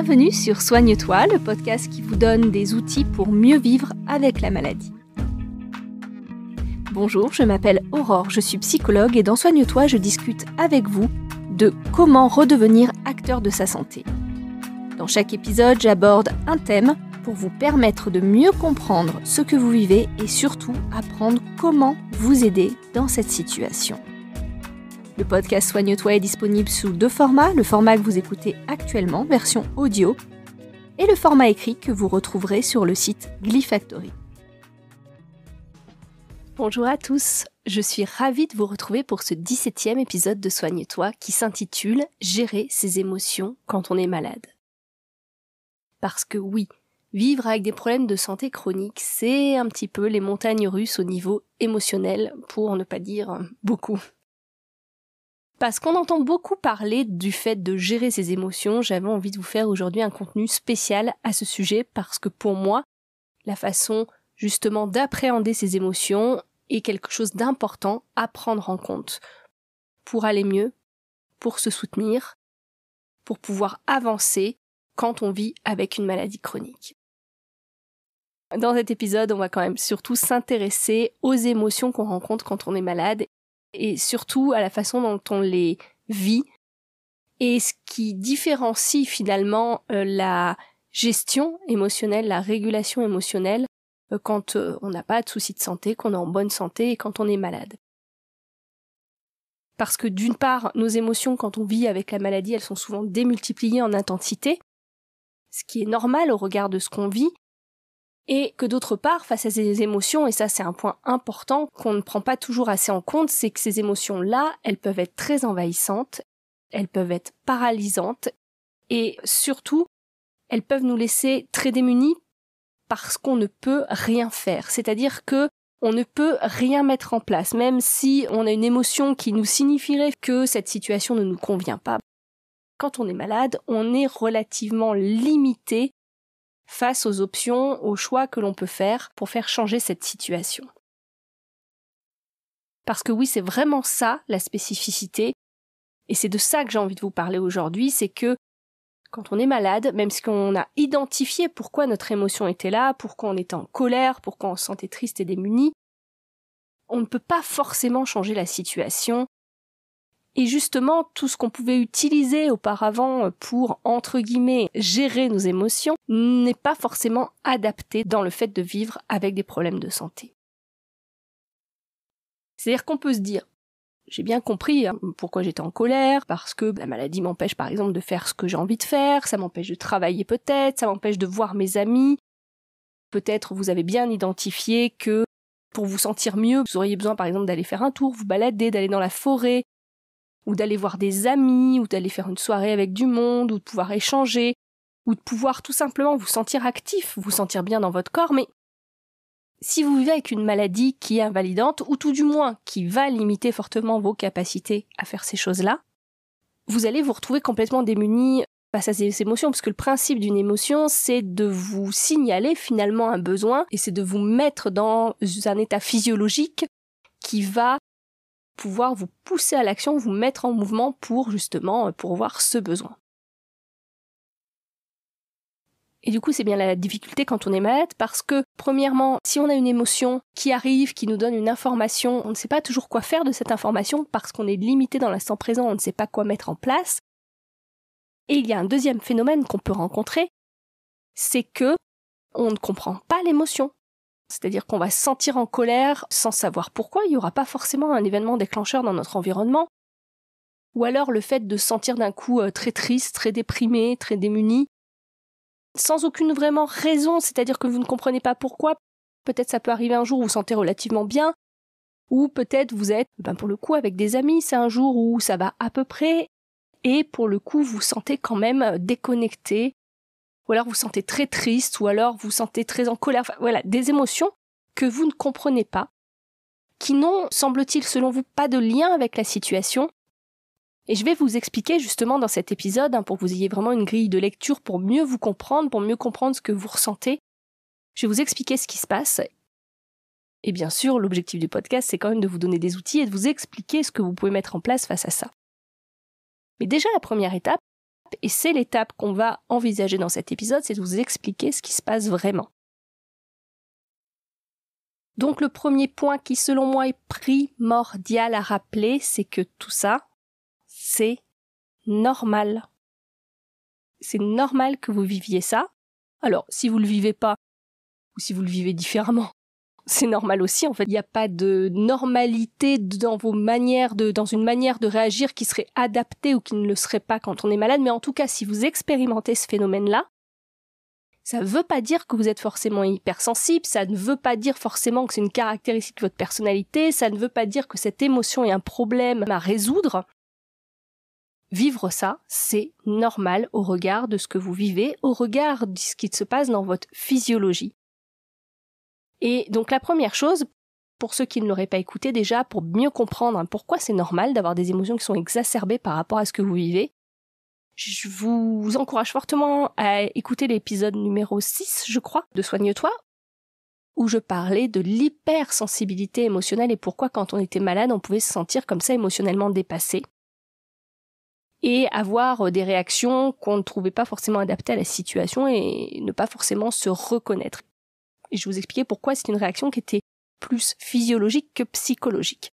bienvenue sur Soigne-toi, le podcast qui vous donne des outils pour mieux vivre avec la maladie. Bonjour, je m'appelle Aurore, je suis psychologue et dans Soigne-toi, je discute avec vous de comment redevenir acteur de sa santé. Dans chaque épisode, j'aborde un thème pour vous permettre de mieux comprendre ce que vous vivez et surtout apprendre comment vous aider dans cette situation. Le podcast Soigne-toi est disponible sous deux formats, le format que vous écoutez actuellement, version audio, et le format écrit que vous retrouverez sur le site Glyfactory. Bonjour à tous, je suis ravie de vous retrouver pour ce 17e épisode de Soigne-toi qui s'intitule Gérer ses émotions quand on est malade. Parce que oui, Vivre avec des problèmes de santé chronique, c'est un petit peu les montagnes russes au niveau émotionnel, pour ne pas dire beaucoup. Parce qu'on entend beaucoup parler du fait de gérer ses émotions, j'avais envie de vous faire aujourd'hui un contenu spécial à ce sujet parce que pour moi, la façon justement d'appréhender ses émotions est quelque chose d'important à prendre en compte pour aller mieux, pour se soutenir, pour pouvoir avancer quand on vit avec une maladie chronique. Dans cet épisode, on va quand même surtout s'intéresser aux émotions qu'on rencontre quand on est malade et surtout à la façon dont on les vit. Et ce qui différencie finalement euh, la gestion émotionnelle, la régulation émotionnelle, euh, quand euh, on n'a pas de soucis de santé, qu'on est en bonne santé et quand on est malade. Parce que d'une part, nos émotions, quand on vit avec la maladie, elles sont souvent démultipliées en intensité, ce qui est normal au regard de ce qu'on vit, et que d'autre part, face à ces émotions, et ça c'est un point important qu'on ne prend pas toujours assez en compte, c'est que ces émotions-là, elles peuvent être très envahissantes, elles peuvent être paralysantes, et surtout, elles peuvent nous laisser très démunis parce qu'on ne peut rien faire. C'est-à-dire que on ne peut rien mettre en place, même si on a une émotion qui nous signifierait que cette situation ne nous convient pas. Quand on est malade, on est relativement limité face aux options, aux choix que l'on peut faire pour faire changer cette situation. Parce que oui, c'est vraiment ça la spécificité, et c'est de ça que j'ai envie de vous parler aujourd'hui, c'est que quand on est malade, même si on a identifié pourquoi notre émotion était là, pourquoi on était en colère, pourquoi on se sentait triste et démuni, on ne peut pas forcément changer la situation, et justement, tout ce qu'on pouvait utiliser auparavant pour, entre guillemets, gérer nos émotions n'est pas forcément adapté dans le fait de vivre avec des problèmes de santé. C'est-à-dire qu'on peut se dire, j'ai bien compris hein, pourquoi j'étais en colère, parce que la maladie m'empêche par exemple de faire ce que j'ai envie de faire, ça m'empêche de travailler peut-être, ça m'empêche de voir mes amis. Peut-être vous avez bien identifié que pour vous sentir mieux, vous auriez besoin par exemple d'aller faire un tour, vous balader, d'aller dans la forêt, ou d'aller voir des amis, ou d'aller faire une soirée avec du monde, ou de pouvoir échanger, ou de pouvoir tout simplement vous sentir actif, vous sentir bien dans votre corps, mais si vous vivez avec une maladie qui est invalidante, ou tout du moins qui va limiter fortement vos capacités à faire ces choses-là, vous allez vous retrouver complètement démuni face à ces émotions, parce que le principe d'une émotion, c'est de vous signaler finalement un besoin, et c'est de vous mettre dans un état physiologique qui va pouvoir vous pousser à l'action, vous mettre en mouvement pour justement euh, pourvoir ce besoin. Et du coup, c'est bien la difficulté quand on est malade parce que, premièrement, si on a une émotion qui arrive, qui nous donne une information, on ne sait pas toujours quoi faire de cette information parce qu'on est limité dans l'instant présent, on ne sait pas quoi mettre en place. Et il y a un deuxième phénomène qu'on peut rencontrer, c'est que on ne comprend pas l'émotion. C'est-à-dire qu'on va se sentir en colère sans savoir pourquoi, il n'y aura pas forcément un événement déclencheur dans notre environnement. Ou alors le fait de se sentir d'un coup euh, très triste, très déprimé, très démuni, sans aucune vraiment raison, c'est-à-dire que vous ne comprenez pas pourquoi. Peut-être ça peut arriver un jour où vous vous sentez relativement bien, ou peut-être vous êtes, ben pour le coup, avec des amis, c'est un jour où ça va à peu près, et pour le coup, vous sentez quand même déconnecté ou alors vous sentez très triste, ou alors vous sentez très en colère, voilà, des émotions que vous ne comprenez pas, qui n'ont, semble-t-il, selon vous, pas de lien avec la situation. Et je vais vous expliquer justement dans cet épisode, hein, pour que vous ayez vraiment une grille de lecture, pour mieux vous comprendre, pour mieux comprendre ce que vous ressentez. Je vais vous expliquer ce qui se passe. Et bien sûr, l'objectif du podcast, c'est quand même de vous donner des outils et de vous expliquer ce que vous pouvez mettre en place face à ça. Mais déjà, la première étape, et c'est l'étape qu'on va envisager dans cet épisode, c'est de vous expliquer ce qui se passe vraiment. Donc le premier point qui selon moi est primordial à rappeler, c'est que tout ça, c'est normal. C'est normal que vous viviez ça. Alors, si vous ne le vivez pas, ou si vous le vivez différemment, c'est normal aussi. En fait, il n'y a pas de normalité dans vos manières de, dans une manière de réagir qui serait adaptée ou qui ne le serait pas quand on est malade. Mais en tout cas, si vous expérimentez ce phénomène-là, ça ne veut pas dire que vous êtes forcément hypersensible, ça ne veut pas dire forcément que c'est une caractéristique de votre personnalité, ça ne veut pas dire que cette émotion est un problème à résoudre. Vivre ça, c'est normal au regard de ce que vous vivez, au regard de ce qui se passe dans votre physiologie. Et donc la première chose, pour ceux qui ne l'auraient pas écouté déjà, pour mieux comprendre pourquoi c'est normal d'avoir des émotions qui sont exacerbées par rapport à ce que vous vivez, je vous encourage fortement à écouter l'épisode numéro 6, je crois, de Soigne-toi, où je parlais de l'hypersensibilité émotionnelle et pourquoi quand on était malade, on pouvait se sentir comme ça émotionnellement dépassé et avoir des réactions qu'on ne trouvait pas forcément adaptées à la situation et ne pas forcément se reconnaître. Et je vais vous expliquer pourquoi c'est une réaction qui était plus physiologique que psychologique.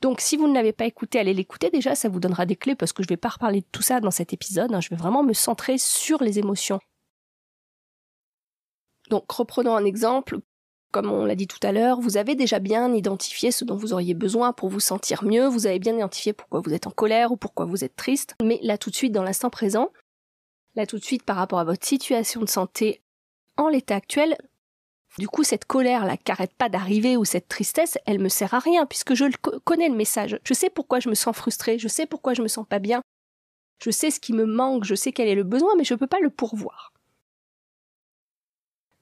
Donc si vous ne l'avez pas écouté, allez l'écouter déjà, ça vous donnera des clés parce que je ne vais pas reparler de tout ça dans cet épisode, hein. je vais vraiment me centrer sur les émotions. Donc reprenons un exemple, comme on l'a dit tout à l'heure, vous avez déjà bien identifié ce dont vous auriez besoin pour vous sentir mieux, vous avez bien identifié pourquoi vous êtes en colère ou pourquoi vous êtes triste, mais là tout de suite dans l'instant présent, là tout de suite par rapport à votre situation de santé en l'état actuel, du coup, cette colère-là qui n'arrête pas d'arriver ou cette tristesse, elle me sert à rien puisque je connais le message. Je sais pourquoi je me sens frustrée, je sais pourquoi je me sens pas bien, je sais ce qui me manque, je sais quel est le besoin, mais je ne peux pas le pourvoir.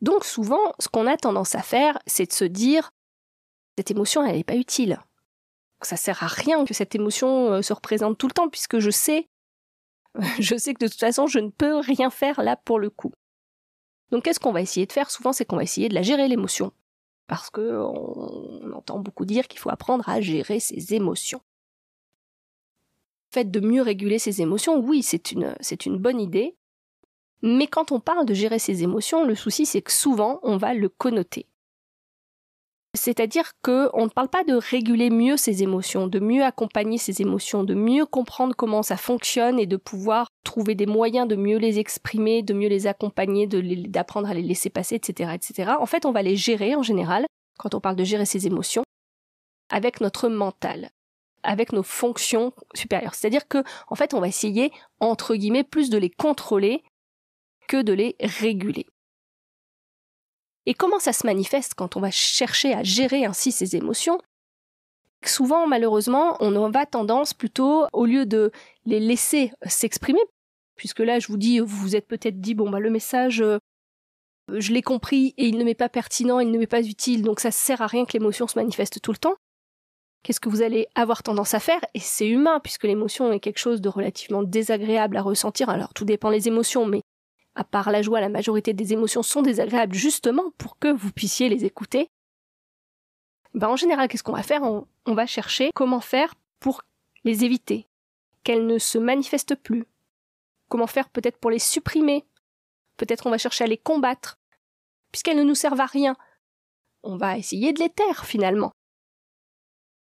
Donc souvent, ce qu'on a tendance à faire, c'est de se dire cette émotion, elle n'est pas utile. Ça sert à rien que cette émotion euh, se représente tout le temps puisque je sais, je sais que de toute façon, je ne peux rien faire là pour le coup. Donc qu'est-ce qu'on va essayer de faire Souvent, c'est qu'on va essayer de la gérer l'émotion. Parce que on entend beaucoup dire qu'il faut apprendre à gérer ses émotions. Le fait de mieux réguler ses émotions, oui, c'est une, c'est une bonne idée. Mais quand on parle de gérer ses émotions, le souci c'est que souvent on va le connoter. C'est-à-dire que on ne parle pas de réguler mieux ses émotions, de mieux accompagner ses émotions, de mieux comprendre comment ça fonctionne et de pouvoir trouver des moyens de mieux les exprimer, de mieux les accompagner, d'apprendre à les laisser passer, etc., etc. En fait, on va les gérer en général, quand on parle de gérer ses émotions, avec notre mental, avec nos fonctions supérieures. C'est-à-dire que, en fait, on va essayer, entre guillemets, plus de les contrôler que de les réguler. Et comment ça se manifeste quand on va chercher à gérer ainsi ses émotions Souvent, malheureusement, on en va tendance plutôt, au lieu de les laisser euh, s'exprimer, puisque là, je vous dis, vous vous êtes peut-être dit, bon, bah, le message, euh, je l'ai compris et il ne m'est pas pertinent, il ne m'est pas utile, donc ça sert à rien que l'émotion se manifeste tout le temps. Qu'est-ce que vous allez avoir tendance à faire Et c'est humain, puisque l'émotion est quelque chose de relativement désagréable à ressentir. Alors, tout dépend des émotions, mais à part la joie, la majorité des émotions sont désagréables justement pour que vous puissiez les écouter, ben en général, qu'est-ce qu'on va faire on, on va chercher comment faire pour les éviter, qu'elles ne se manifestent plus, comment faire peut-être pour les supprimer, peut-être on va chercher à les combattre, puisqu'elles ne nous servent à rien. On va essayer de les taire finalement.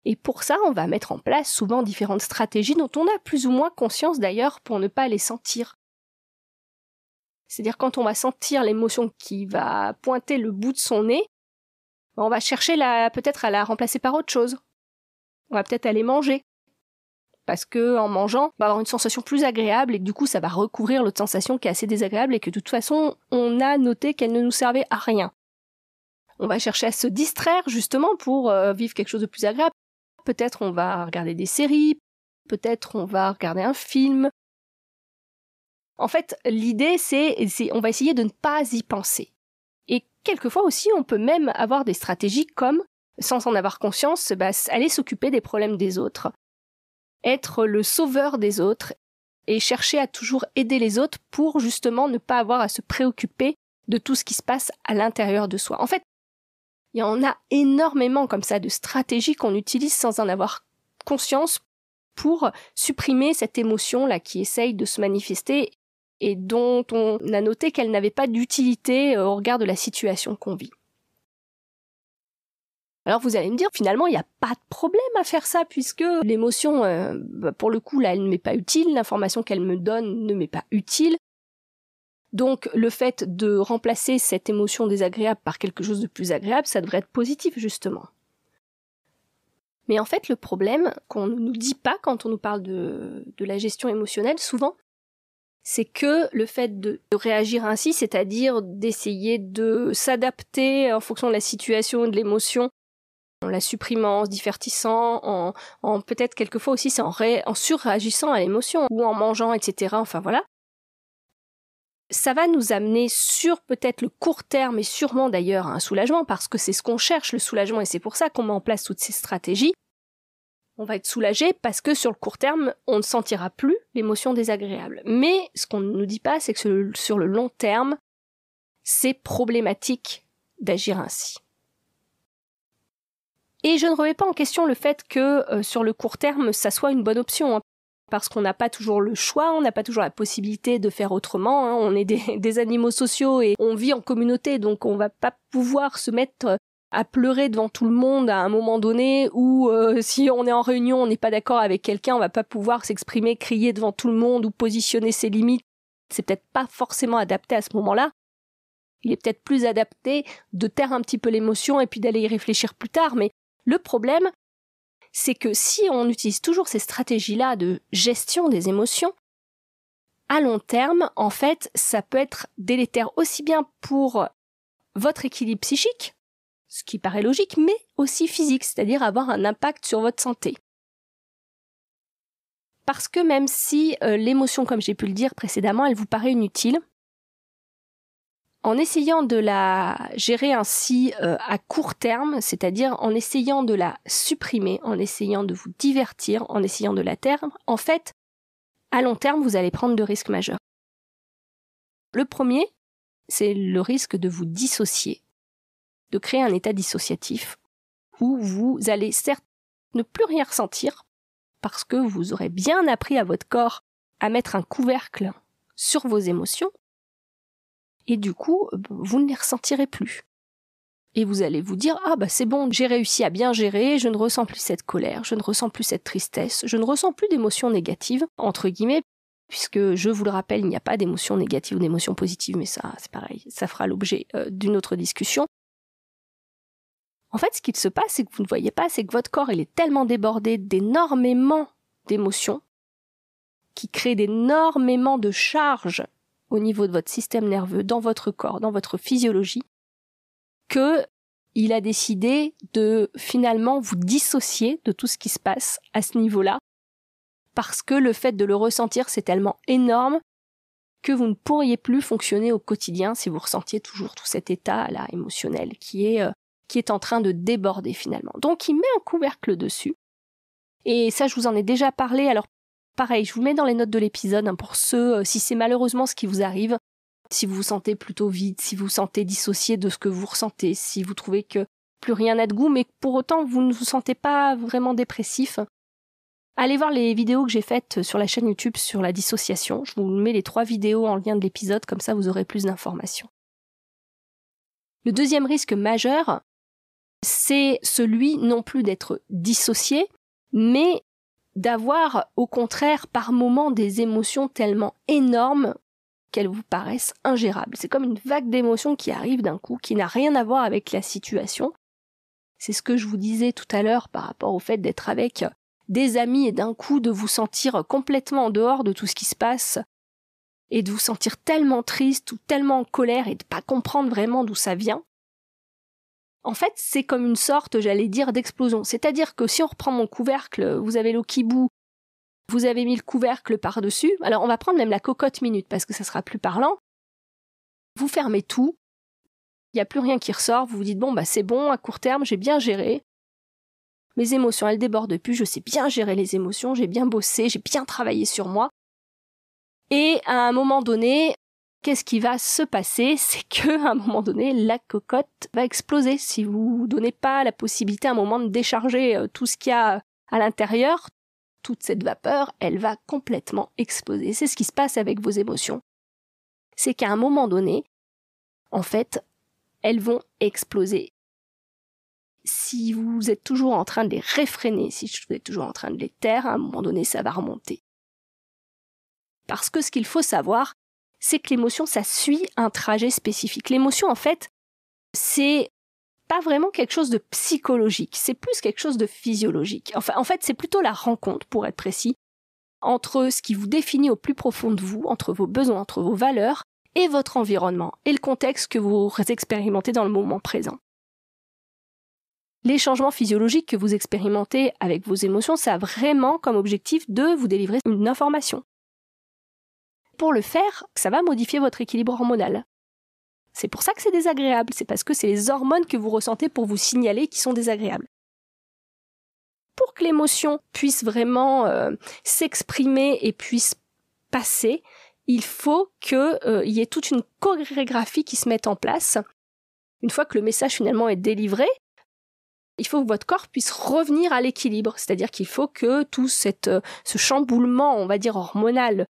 Et pour ça, on va mettre en place souvent différentes stratégies dont on a plus ou moins conscience d'ailleurs pour ne pas les sentir. C'est-à-dire quand on va sentir l'émotion qui va pointer le bout de son nez, on va chercher peut-être à la remplacer par autre chose. On va peut-être aller manger. Parce que en mangeant, on va avoir une sensation plus agréable et du coup ça va recouvrir l'autre sensation qui est assez désagréable et que de toute façon on a noté qu'elle ne nous servait à rien. On va chercher à se distraire justement pour euh, vivre quelque chose de plus agréable. Peut-être on va regarder des séries, peut-être on va regarder un film, en fait, l'idée, c'est, on va essayer de ne pas y penser. Et quelquefois aussi, on peut même avoir des stratégies comme, sans en avoir conscience, bah, aller s'occuper des problèmes des autres, être le sauveur des autres et chercher à toujours aider les autres pour justement ne pas avoir à se préoccuper de tout ce qui se passe à l'intérieur de soi. En fait, il y en a énormément comme ça de stratégies qu'on utilise sans en avoir conscience pour supprimer cette émotion là qui essaye de se manifester et dont on a noté qu'elle n'avait pas d'utilité euh, au regard de la situation qu'on vit. Alors vous allez me dire, finalement, il n'y a pas de problème à faire ça, puisque l'émotion, euh, bah, pour le coup, là, elle ne m'est pas utile, l'information qu'elle me donne ne m'est pas utile. Donc le fait de remplacer cette émotion désagréable par quelque chose de plus agréable, ça devrait être positif, justement. Mais en fait, le problème qu'on ne nous dit pas quand on nous parle de, de la gestion émotionnelle, souvent, c'est que le fait de, réagir ainsi, c'est-à-dire d'essayer de s'adapter en fonction de la situation de l'émotion, en la supprimant, en se divertissant, en, peut-être quelquefois aussi en, en surréagissant à l'émotion ou en mangeant, etc. Enfin voilà. Ça va nous amener sur peut-être le court terme et sûrement d'ailleurs à un soulagement parce que c'est ce qu'on cherche, le soulagement, et c'est pour ça qu'on met en place toutes ces stratégies on va être soulagé parce que sur le court terme, on ne sentira plus l'émotion désagréable. Mais ce qu'on ne nous dit pas, c'est que sur le long terme, c'est problématique d'agir ainsi. Et je ne remets pas en question le fait que euh, sur le court terme, ça soit une bonne option, hein, parce qu'on n'a pas toujours le choix, on n'a pas toujours la possibilité de faire autrement, hein. on est des, des, animaux sociaux et on vit en communauté, donc on ne va pas pouvoir se mettre à pleurer devant tout le monde à un moment donné ou euh, si on est en réunion, on n'est pas d'accord avec quelqu'un, on va pas pouvoir s'exprimer, crier devant tout le monde ou positionner ses limites. C'est peut-être pas forcément adapté à ce moment-là. Il est peut-être plus adapté de taire un petit peu l'émotion et puis d'aller y réfléchir plus tard. Mais le problème, c'est que si on utilise toujours ces stratégies-là de gestion des émotions, à long terme, en fait, ça peut être délétère aussi bien pour votre équilibre psychique, ce qui paraît logique, mais aussi physique, c'est-à-dire avoir un impact sur votre santé. Parce que même si euh, l'émotion, comme j'ai pu le dire précédemment, elle vous paraît inutile, en essayant de la gérer ainsi euh, à court terme, c'est-à-dire en essayant de la supprimer, en essayant de vous divertir, en essayant de la taire, en fait, à long terme, vous allez prendre deux risques majeurs. Le premier, c'est le risque de vous dissocier de créer un état dissociatif où vous allez certes ne plus rien ressentir parce que vous aurez bien appris à votre corps à mettre un couvercle sur vos émotions et du coup euh, vous ne les ressentirez plus. Et vous allez vous dire ah bah c'est bon, j'ai réussi à bien gérer, je ne ressens plus cette colère, je ne ressens plus cette tristesse, je ne ressens plus d'émotions négatives entre guillemets puisque je vous le rappelle, il n'y a pas d'émotions négatives ou d'émotions positives, mais ça, c'est pareil, ça fera l'objet euh, d'une autre discussion. En fait, ce qu'il se passe, c'est que vous ne voyez pas, c'est que votre corps, il est tellement débordé d'énormément d'émotions qui créent d'énormément de charges au niveau de votre système nerveux, dans votre corps, dans votre physiologie, que il a décidé de finalement vous dissocier de tout ce qui se passe à ce niveau-là, parce que le fait de le ressentir, c'est tellement énorme que vous ne pourriez plus fonctionner au quotidien si vous ressentiez toujours tout cet état-là émotionnel qui est euh, qui est en train de déborder finalement. Donc il met un couvercle dessus. Et ça, je vous en ai déjà parlé. Alors pareil, je vous mets dans les notes de l'épisode hein, pour ceux, euh, si c'est malheureusement ce qui vous arrive, si vous vous sentez plutôt vide, si vous vous sentez dissocié de ce que vous ressentez, si vous trouvez que plus rien n'a de goût, mais que pour autant vous ne vous sentez pas vraiment dépressif. Allez voir les vidéos que j'ai faites sur la chaîne YouTube sur la dissociation. Je vous mets les trois vidéos en lien de l'épisode, comme ça vous aurez plus d'informations. Le deuxième risque majeur, c'est celui non plus d'être dissocié, mais d'avoir au contraire par moments des émotions tellement énormes qu'elles vous paraissent ingérables. C'est comme une vague d'émotions qui arrive d'un coup, qui n'a rien à voir avec la situation. C'est ce que je vous disais tout à l'heure par rapport au fait d'être avec des amis et d'un coup de vous sentir complètement en dehors de tout ce qui se passe et de vous sentir tellement triste ou tellement en colère et de pas comprendre vraiment d'où ça vient en fait, c'est comme une sorte, j'allais dire, d'explosion. C'est-à-dire que si on reprend mon couvercle, vous avez l'eau qui vous avez mis le couvercle par-dessus. Alors, on va prendre même la cocotte minute parce que ça sera plus parlant. Vous fermez tout. Il n'y a plus rien qui ressort. Vous vous dites, bon, bah, c'est bon, à court terme, j'ai bien géré. Mes émotions, elles débordent plus. Je sais bien gérer les émotions. J'ai bien bossé. J'ai bien travaillé sur moi. Et à un moment donné, qu'est-ce qui va se passer C'est que un moment donné, la cocotte va exploser si vous ne donnez pas la possibilité à un moment de décharger euh, tout ce qu'il y a à l'intérieur. Toute cette vapeur, elle va complètement exploser. C'est ce qui se passe avec vos émotions. C'est qu'à un moment donné, en fait, elles vont exploser. Si vous êtes toujours en train de les réfréner, si vous êtes toujours en train de les taire, à un moment donné, ça va remonter. Parce que ce qu'il faut savoir, c'est que l'émotion, ça suit un trajet spécifique. L'émotion, en fait, c'est pas vraiment quelque chose de psychologique, c'est plus quelque chose de physiologique. en fait, c'est plutôt la rencontre, pour être précis, entre ce qui vous définit au plus profond de vous, entre vos besoins, entre vos valeurs, et votre environnement, et le contexte que vous expérimentez dans le moment présent. Les changements physiologiques que vous expérimentez avec vos émotions, ça a vraiment comme objectif de vous délivrer une information, pour le faire, ça va modifier votre équilibre hormonal. C'est pour ça que c'est désagréable, c'est parce que c'est les hormones que vous ressentez pour vous signaler qui sont désagréables. Pour que l'émotion puisse vraiment euh, s'exprimer et puisse passer, il faut qu'il euh, y ait toute une chorégraphie qui se mette en place. Une fois que le message finalement est délivré, il faut que votre corps puisse revenir à l'équilibre, c'est-à-dire qu'il faut que tout cette, euh, ce chamboulement, on va dire hormonal,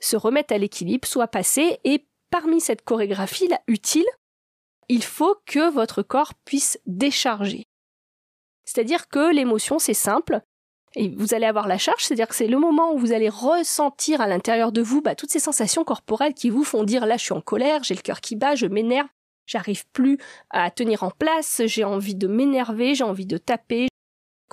se remettre à l'équilibre, soit passé et parmi cette chorégraphie là utile, il faut que votre corps puisse décharger. C'est-à-dire que l'émotion, c'est simple, et vous allez avoir la charge, c'est-à-dire que c'est le moment où vous allez ressentir à l'intérieur de vous bah, toutes ces sensations corporelles qui vous font dire là je suis en colère, j'ai le cœur qui bat, je m'énerve, j'arrive plus à tenir en place, j'ai envie de m'énerver, j'ai envie de taper,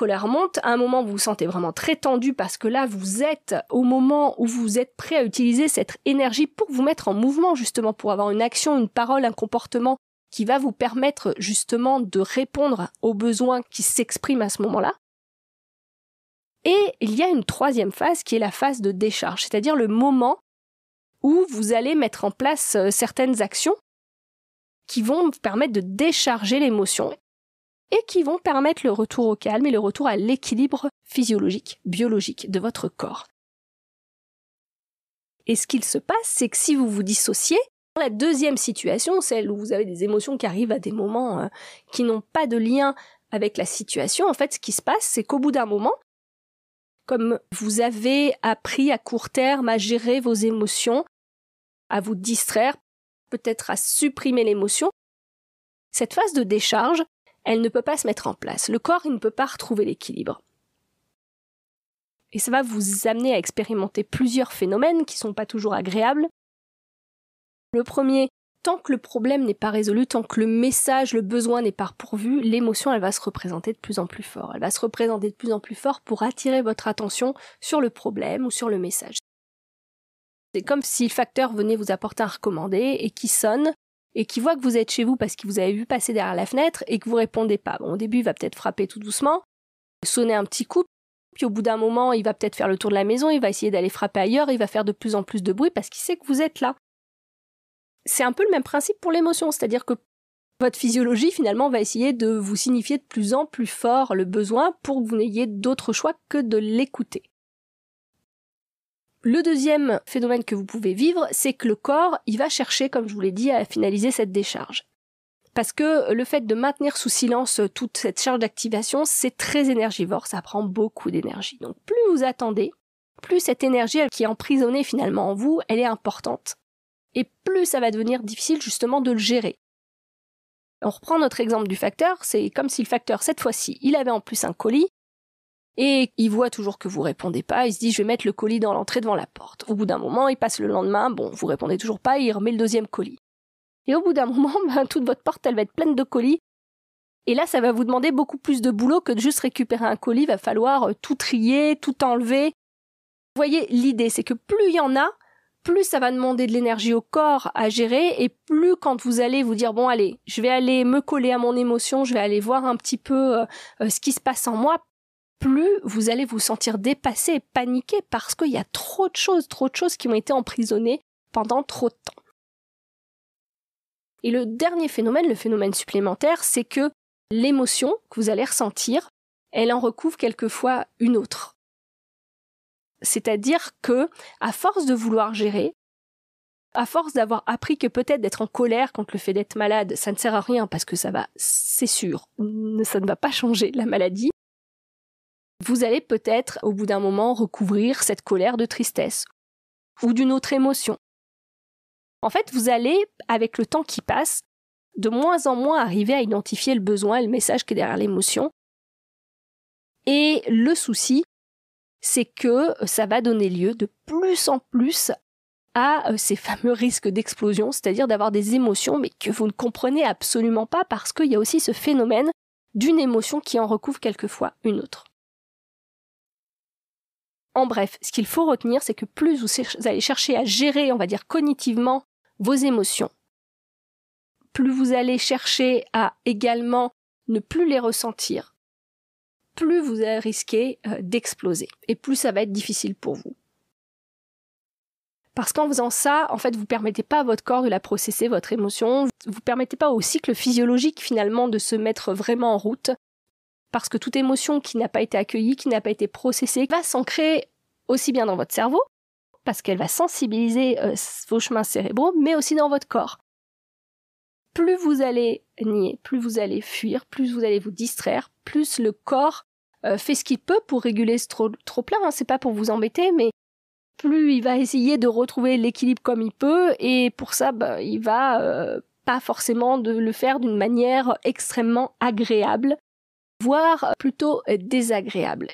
colère monte, à un moment vous vous sentez vraiment très tendu parce que là vous êtes au moment où vous êtes prêt à utiliser cette énergie pour vous mettre en mouvement justement, pour avoir une action, une parole, un comportement qui va vous permettre justement de répondre aux besoins qui s'expriment à ce moment-là. Et il y a une troisième phase qui est la phase de décharge, c'est-à-dire le moment où vous allez mettre en place euh, certaines actions qui vont vous permettre de décharger l'émotion et qui vont permettre le retour au calme et le retour à l'équilibre physiologique, biologique de votre corps. Et ce qu'il se passe, c'est que si vous vous dissociez, dans la deuxième situation, celle où vous avez des émotions qui arrivent à des moments euh, qui n'ont pas de lien avec la situation, en fait, ce qui se passe, c'est qu'au bout d'un moment, comme vous avez appris à court terme à gérer vos émotions, à vous distraire, peut-être à supprimer l'émotion, cette phase de décharge, elle ne peut pas se mettre en place. Le corps, il ne peut pas retrouver l'équilibre. Et ça va vous amener à expérimenter plusieurs phénomènes qui ne sont pas toujours agréables. Le premier, tant que le problème n'est pas résolu, tant que le message, le besoin n'est pas pourvu, l'émotion, elle va se représenter de plus en plus fort. Elle va se représenter de plus en plus fort pour attirer votre attention sur le problème ou sur le message. C'est comme si le facteur venait vous apporter un recommandé et qui sonne et qui voit que vous êtes chez vous parce qu'il vous avait vu passer derrière la fenêtre et que vous répondez pas. au début, il va peut-être frapper tout doucement, sonner un petit coup, puis au bout d'un moment, il va peut-être faire le tour de la maison, il va essayer d'aller frapper ailleurs, il va faire de plus en plus de bruit parce qu'il sait que vous êtes là. C'est un peu le même principe pour l'émotion, c'est-à-dire que votre physiologie finalement va essayer de vous signifier de plus en plus fort le besoin pour que vous n'ayez d'autre choix que de l'écouter. Le deuxième phénomène que vous pouvez vivre, c'est que le corps, il va chercher, comme je vous l'ai dit, à finaliser cette décharge. Parce que le fait de maintenir sous silence toute cette charge d'activation, c'est très énergivore, ça prend beaucoup d'énergie. Donc plus vous attendez, plus cette énergie qui est emprisonnée finalement en vous, elle est importante. Et plus ça va devenir difficile justement de le gérer. On reprend notre exemple du facteur, c'est comme si le facteur cette fois-ci, il avait en plus un colis, et il voit toujours que vous répondez pas, il se dit je vais mettre le colis dans l'entrée devant la porte. Au bout d'un moment, il passe le lendemain, bon, vous répondez toujours pas, il remet le deuxième colis. Et au bout d'un moment, ben, toute votre porte, elle va être pleine de colis. Et là, ça va vous demander beaucoup plus de boulot que de juste récupérer un colis, il va falloir euh, tout trier, tout enlever. Vous voyez, l'idée, c'est que plus il y en a, plus ça va demander de l'énergie au corps à gérer et plus quand vous allez vous dire bon allez, je vais aller me coller à mon émotion, je vais aller voir un petit peu euh, euh, ce qui se passe en moi, plus vous allez vous sentir dépassé et paniqué parce qu'il y a trop de choses, trop de choses qui ont été emprisonnées pendant trop de temps. Et le dernier phénomène, le phénomène supplémentaire, c'est que l'émotion que vous allez ressentir, elle en recouvre quelquefois une autre. C'est-à-dire que, à force de vouloir gérer, à force d'avoir appris que peut-être d'être en colère contre le fait d'être malade, ça ne sert à rien parce que ça va, c'est sûr, ça ne va pas changer la maladie, vous allez peut-être au bout d'un moment recouvrir cette colère de tristesse ou d'une autre émotion. En fait, vous allez, avec le temps qui passe, de moins en moins arriver à identifier le besoin et le message qui est derrière l'émotion. Et le souci, c'est que ça va donner lieu de plus en plus à euh, ces fameux risques d'explosion, c'est-à-dire d'avoir des émotions mais que vous ne comprenez absolument pas parce qu'il y a aussi ce phénomène d'une émotion qui en recouvre quelquefois une autre. En bref, ce qu'il faut retenir, c'est que plus vous allez chercher à gérer, on va dire cognitivement, vos émotions, plus vous allez chercher à également ne plus les ressentir, plus vous allez risquer euh, d'exploser et plus ça va être difficile pour vous. Parce qu'en faisant ça, en fait, vous permettez pas à votre corps de la processer, votre émotion, vous permettez pas au cycle physiologique finalement de se mettre vraiment en route parce que toute émotion qui n'a pas été accueillie, qui n'a pas été processée, va s'ancrer aussi bien dans votre cerveau, parce qu'elle va sensibiliser euh, vos chemins cérébraux, mais aussi dans votre corps. Plus vous allez nier, plus vous allez fuir, plus vous allez vous distraire, plus le corps euh, fait ce qu'il peut pour réguler ce trop, trop plein, hein. c'est pas pour vous embêter, mais plus il va essayer de retrouver l'équilibre comme il peut, et pour ça, il ben, il va euh, pas forcément de le faire d'une manière extrêmement agréable, voire plutôt désagréable.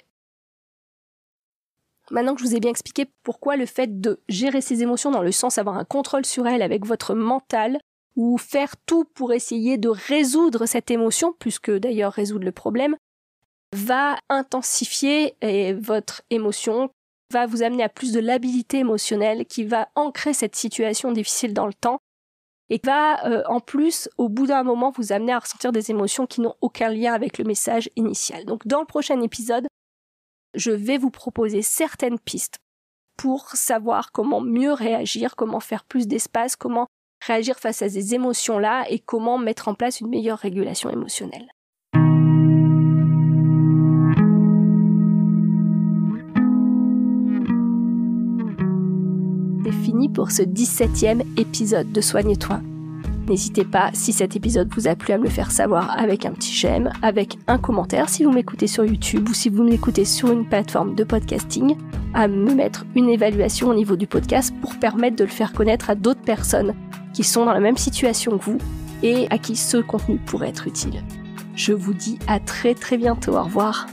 Maintenant que je vous ai bien expliqué pourquoi le fait de gérer ses émotions dans le sens avoir un contrôle sur elles avec votre mental ou faire tout pour essayer de résoudre cette émotion, plus que d'ailleurs résoudre le problème, va intensifier votre émotion, va vous amener à plus de l'habilité émotionnelle qui va ancrer cette situation difficile dans le temps et va euh, en plus au bout d'un moment vous amener à ressentir des émotions qui n'ont aucun lien avec le message initial. Donc dans le prochain épisode, je vais vous proposer certaines pistes pour savoir comment mieux réagir, comment faire plus d'espace, comment réagir face à ces émotions-là et comment mettre en place une meilleure régulation émotionnelle. pour ce 17e épisode de Soigne-toi. N'hésitez pas, si cet épisode vous a plu, à me le faire savoir avec un petit j'aime, avec un commentaire si vous m'écoutez sur YouTube ou si vous m'écoutez sur une plateforme de podcasting, à me mettre une évaluation au niveau du podcast pour permettre de le faire connaître à d'autres personnes qui sont dans la même situation que vous et à qui ce contenu pourrait être utile. Je vous dis à très très bientôt, au revoir.